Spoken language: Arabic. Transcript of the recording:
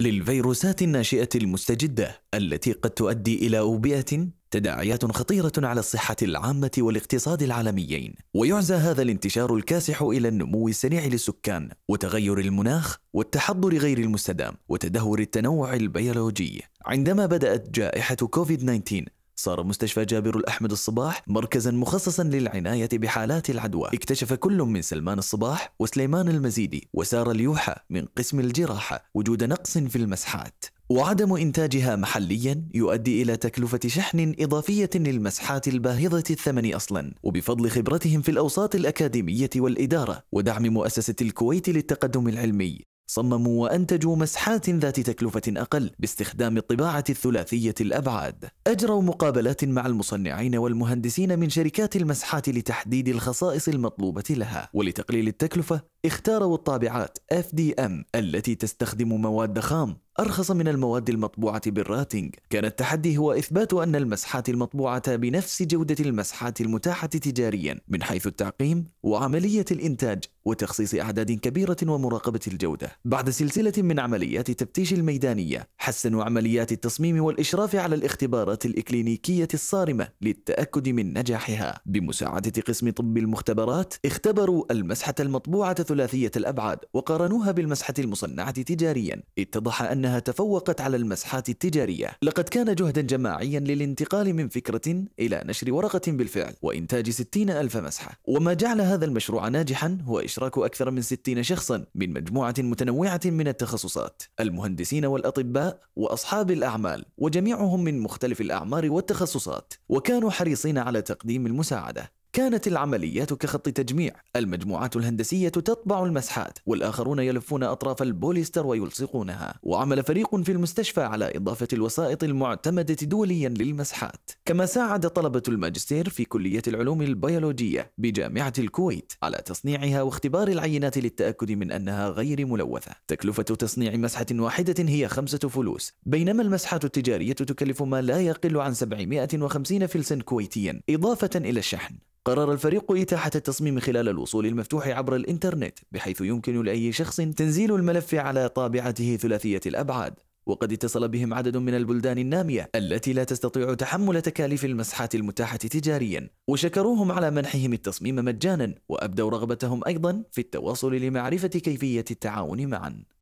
للفيروسات الناشئة المستجدة التي قد تؤدي إلى أوبئة تداعيات خطيرة على الصحة العامة والاقتصاد العالميين، ويعزى هذا الانتشار الكاسح إلى النمو السريع للسكان، وتغير المناخ، والتحضر غير المستدام، وتدهور التنوع البيولوجي. عندما بدأت جائحة كوفيد 19 صار مستشفى جابر الأحمد الصباح مركزا مخصصا للعناية بحالات العدوى اكتشف كل من سلمان الصباح وسليمان المزيدي وسارة اليوحى من قسم الجراحة وجود نقص في المسحات وعدم إنتاجها محليا يؤدي إلى تكلفة شحن إضافية للمسحات الباهظة الثمن أصلا وبفضل خبرتهم في الأوساط الأكاديمية والإدارة ودعم مؤسسة الكويت للتقدم العلمي صمموا وأنتجوا مسحات ذات تكلفة أقل باستخدام الطباعة الثلاثية الأبعاد. أجروا مقابلات مع المصنعين والمهندسين من شركات المسحات لتحديد الخصائص المطلوبة لها ولتقليل التكلفة اختاروا الطابعات FDM التي تستخدم مواد خام أرخص من المواد المطبوعة بالراتنج كان التحدي هو إثبات أن المسحات المطبوعة بنفس جودة المسحات المتاحة تجاريا من حيث التعقيم وعملية الإنتاج وتخصيص أعداد كبيرة ومراقبة الجودة بعد سلسلة من عمليات تفتيش الميدانية حسنوا عمليات التصميم والإشراف على الاختبارات الإكلينيكية الصارمة للتأكد من نجاحها بمساعدة قسم طب المختبرات اختبروا المسحة المطبوعة ثلاثية الأبعاد وقارنوها بالمسحة المصنعة تجاريا اتضح أنها تفوقت على المسحات التجارية لقد كان جهدا جماعيا للانتقال من فكرة إلى نشر ورقة بالفعل وإنتاج 60 ألف مسحة وما جعل هذا المشروع ناجحا هو إشراك أكثر من 60 شخصا من مجموعة متنوعة من التخصصات المهندسين والأطباء وأصحاب الأعمال وجميعهم من مختلف الأعمار والتخصصات وكانوا حريصين على تقديم المساعدة كانت العمليات كخط تجميع المجموعات الهندسية تطبع المسحات والآخرون يلفون أطراف البوليستر ويلصقونها وعمل فريق في المستشفى على إضافة الوسائط المعتمدة دوليا للمسحات كما ساعد طلبة الماجستير في كلية العلوم البيولوجية بجامعة الكويت على تصنيعها واختبار العينات للتأكد من أنها غير ملوثة تكلفة تصنيع مسحة واحدة هي خمسة فلوس بينما المسحات التجارية تكلف ما لا يقل عن 750 فلسا كويتيا إضافة إلى الشحن قرر الفريق إتاحة التصميم خلال الوصول المفتوح عبر الإنترنت بحيث يمكن لأي شخص تنزيل الملف على طابعته ثلاثية الأبعاد وقد اتصل بهم عدد من البلدان النامية التي لا تستطيع تحمل تكاليف المسحات المتاحة تجاريا وشكروهم على منحهم التصميم مجانا وأبدوا رغبتهم أيضا في التواصل لمعرفة كيفية التعاون معا